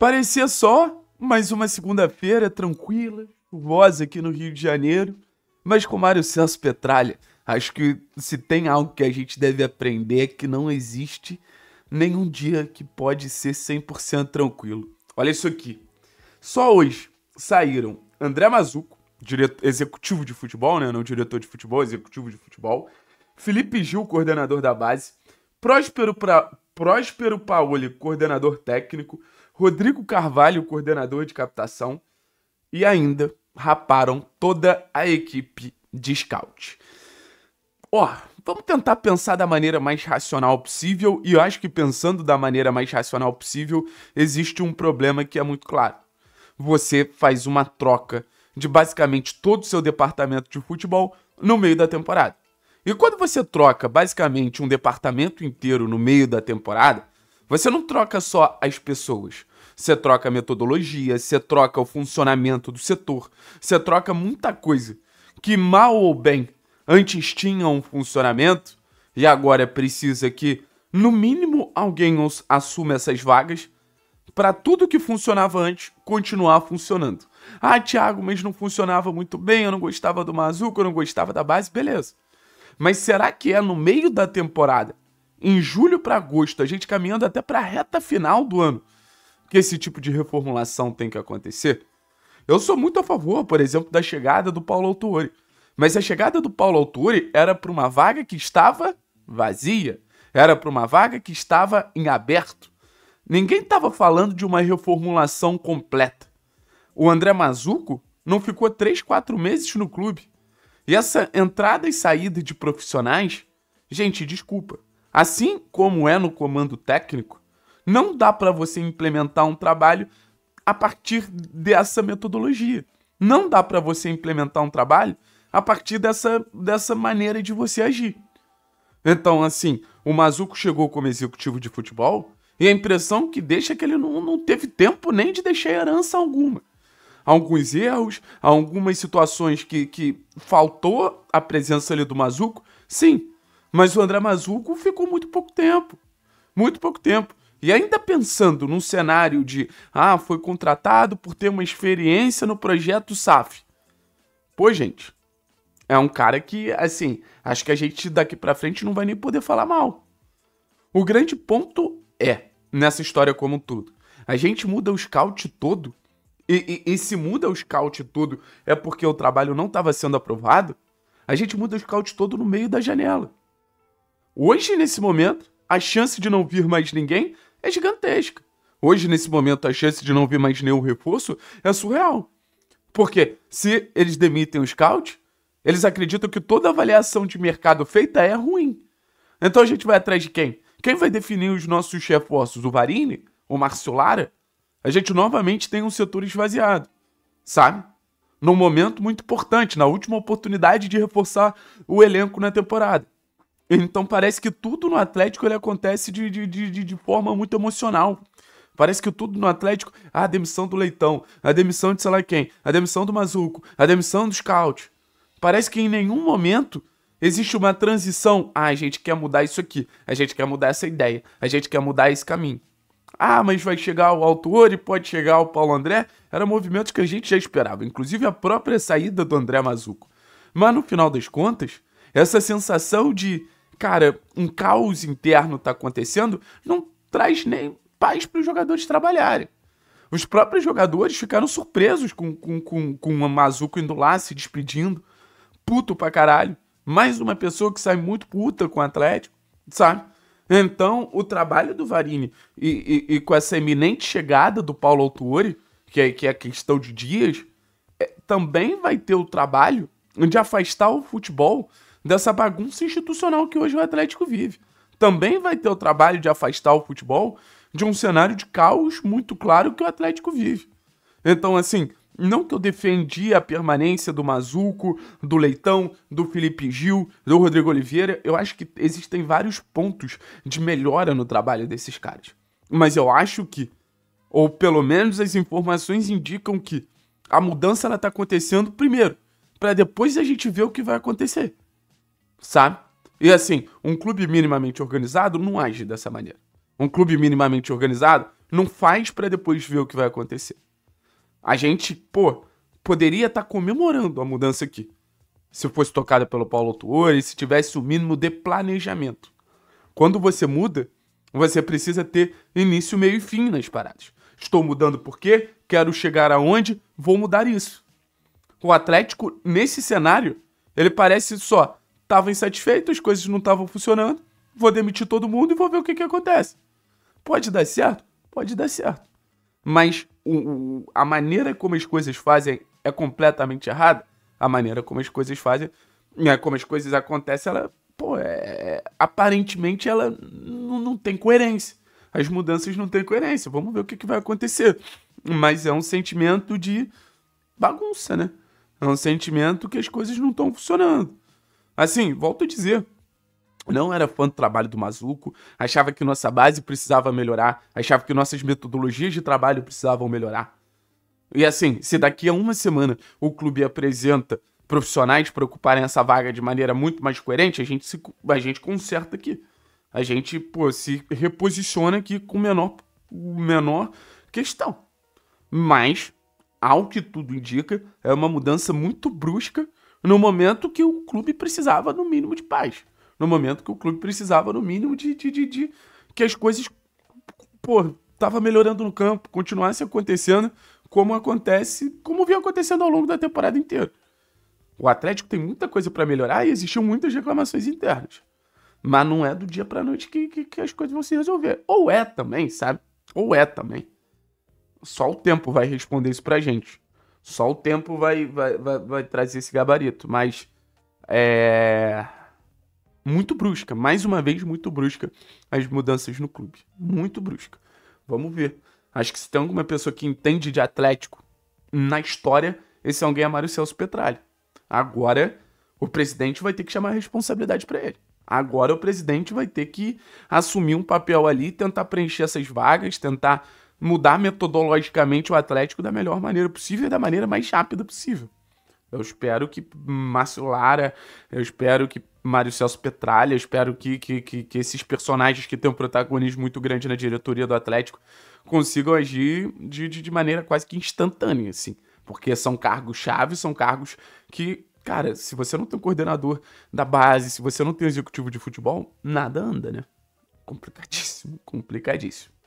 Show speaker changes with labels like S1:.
S1: Parecia só mais uma segunda-feira tranquila, voz aqui no Rio de Janeiro, mas com Mário Celso Petralha, acho que se tem algo que a gente deve aprender é que não existe nenhum dia que pode ser 100% tranquilo. Olha isso aqui. Só hoje saíram André Mazuco, diretor, executivo de futebol, né? Não diretor de futebol, executivo de futebol. Felipe Gil, coordenador da base. Próspero pra, Próspero Paoli, coordenador técnico, Rodrigo Carvalho, coordenador de captação, e ainda raparam toda a equipe de scout. Ó, oh, vamos tentar pensar da maneira mais racional possível, e eu acho que pensando da maneira mais racional possível, existe um problema que é muito claro. Você faz uma troca de basicamente todo o seu departamento de futebol no meio da temporada. E quando você troca basicamente um departamento inteiro no meio da temporada, você não troca só as pessoas. Você troca a metodologia, você troca o funcionamento do setor, você troca muita coisa que mal ou bem antes tinha um funcionamento e agora precisa que no mínimo alguém assuma essas vagas para tudo que funcionava antes continuar funcionando. Ah, Thiago, mas não funcionava muito bem, eu não gostava do Mazuco, eu não gostava da base, beleza. Mas será que é no meio da temporada, em julho para agosto, a gente caminhando até para a reta final do ano, que esse tipo de reformulação tem que acontecer? Eu sou muito a favor, por exemplo, da chegada do Paulo Autori. Mas a chegada do Paulo Autori era para uma vaga que estava vazia, era para uma vaga que estava em aberto. Ninguém estava falando de uma reformulação completa. O André Mazuco não ficou três, quatro meses no clube. E essa entrada e saída de profissionais, gente, desculpa. Assim como é no comando técnico, não dá para você implementar um trabalho a partir dessa metodologia. Não dá para você implementar um trabalho a partir dessa, dessa maneira de você agir. Então, assim, o Mazuco chegou como executivo de futebol e a impressão que deixa é que ele não, não teve tempo nem de deixar herança alguma alguns erros, algumas situações que, que faltou a presença ali do Mazuco, sim. Mas o André Mazuco ficou muito pouco tempo. Muito pouco tempo. E ainda pensando num cenário de, ah, foi contratado por ter uma experiência no projeto SAF. Pô, gente, é um cara que, assim, acho que a gente daqui para frente não vai nem poder falar mal. O grande ponto é, nessa história como um todo, a gente muda o scout todo e, e, e se muda o scout tudo é porque o trabalho não estava sendo aprovado, a gente muda o scout todo no meio da janela. Hoje, nesse momento, a chance de não vir mais ninguém é gigantesca. Hoje, nesse momento, a chance de não vir mais nenhum reforço é surreal. Porque se eles demitem o scout, eles acreditam que toda avaliação de mercado feita é ruim. Então a gente vai atrás de quem? Quem vai definir os nossos reforços? O Varini? O Marcio Lara? a gente novamente tem um setor esvaziado, sabe? Num momento muito importante, na última oportunidade de reforçar o elenco na temporada. Então parece que tudo no Atlético ele acontece de, de, de, de forma muito emocional. Parece que tudo no Atlético. Ah, a demissão do Leitão, a demissão de sei lá quem, a demissão do Mazuco, a demissão dos Scout. Parece que em nenhum momento existe uma transição. Ah, a gente quer mudar isso aqui, a gente quer mudar essa ideia, a gente quer mudar esse caminho. Ah, mas vai chegar o autor e pode chegar o Paulo André. Era um movimento que a gente já esperava, inclusive a própria saída do André Mazuco. Mas no final das contas, essa sensação de, cara, um caos interno está acontecendo, não traz nem paz para os jogadores trabalharem. Os próprios jogadores ficaram surpresos com, com, com, com o Mazuco indo lá se despedindo. Puto pra caralho. Mais uma pessoa que sai muito puta com o Atlético, sabe? Então, o trabalho do Varini e, e, e com essa eminente chegada do Paulo Autuori, que é, que é questão de dias, é, também vai ter o trabalho de afastar o futebol dessa bagunça institucional que hoje o Atlético vive. Também vai ter o trabalho de afastar o futebol de um cenário de caos muito claro que o Atlético vive. Então, assim, não que eu defendia a permanência do Mazuco, do Leitão, do Felipe Gil, do Rodrigo Oliveira. Eu acho que existem vários pontos de melhora no trabalho desses caras. Mas eu acho que, ou pelo menos as informações indicam que a mudança ela tá acontecendo primeiro, para depois a gente ver o que vai acontecer. Sabe? E assim, um clube minimamente organizado não age dessa maneira. Um clube minimamente organizado não faz para depois ver o que vai acontecer. A gente, pô, poderia estar tá comemorando a mudança aqui. Se fosse tocada pelo Paulo Tuori, se tivesse o mínimo de planejamento. Quando você muda, você precisa ter início, meio e fim nas paradas. Estou mudando porque quero chegar aonde, vou mudar isso. O Atlético, nesse cenário, ele parece só, estava insatisfeito, as coisas não estavam funcionando, vou demitir todo mundo e vou ver o que, que acontece. Pode dar certo? Pode dar certo. Mas o, a maneira como as coisas fazem é completamente errada, a maneira como as coisas fazem, né, como as coisas acontecem, ela, pô, é, é aparentemente ela não tem coerência. As mudanças não têm coerência. Vamos ver o que, que vai acontecer. Mas é um sentimento de bagunça, né? É um sentimento que as coisas não estão funcionando. Assim, volto a dizer, não era fã do trabalho do Mazuco, achava que nossa base precisava melhorar, achava que nossas metodologias de trabalho precisavam melhorar. E assim, se daqui a uma semana o clube apresenta profissionais para ocuparem essa vaga de maneira muito mais coerente, a gente, se, a gente conserta aqui. A gente, pô, se reposiciona aqui com menor, menor questão. Mas, ao que tudo indica, é uma mudança muito brusca no momento que o clube precisava, no mínimo, de paz no momento que o clube precisava, no mínimo, de, de, de, de que as coisas, pô, tava melhorando no campo, continuasse acontecendo como acontece, como vinha acontecendo ao longo da temporada inteira. O Atlético tem muita coisa para melhorar e existiam muitas reclamações internas. Mas não é do dia pra noite que, que, que as coisas vão se resolver. Ou é também, sabe? Ou é também. Só o tempo vai responder isso pra gente. Só o tempo vai, vai, vai, vai trazer esse gabarito. Mas é, muito brusca, mais uma vez muito brusca as mudanças no clube, muito brusca. Vamos ver. Acho que se tem alguma pessoa que entende de Atlético na história, esse é alguém é Mário Celso Petralha. Agora o presidente vai ter que chamar a responsabilidade para ele. Agora o presidente vai ter que assumir um papel ali, tentar preencher essas vagas, tentar mudar metodologicamente o Atlético da melhor maneira possível e da maneira mais rápida possível. Eu espero que Márcio Lara, eu espero que Mário Celso Petralha, eu espero que, que, que, que, esses personagens que têm um protagonismo muito grande na diretoria do Atlético consigam agir de, de, de maneira quase que instantânea, assim. Porque são cargos-chave, são cargos que, cara, se você não tem um coordenador da base, se você não tem um executivo de futebol, nada anda, né? Complicadíssimo, complicadíssimo.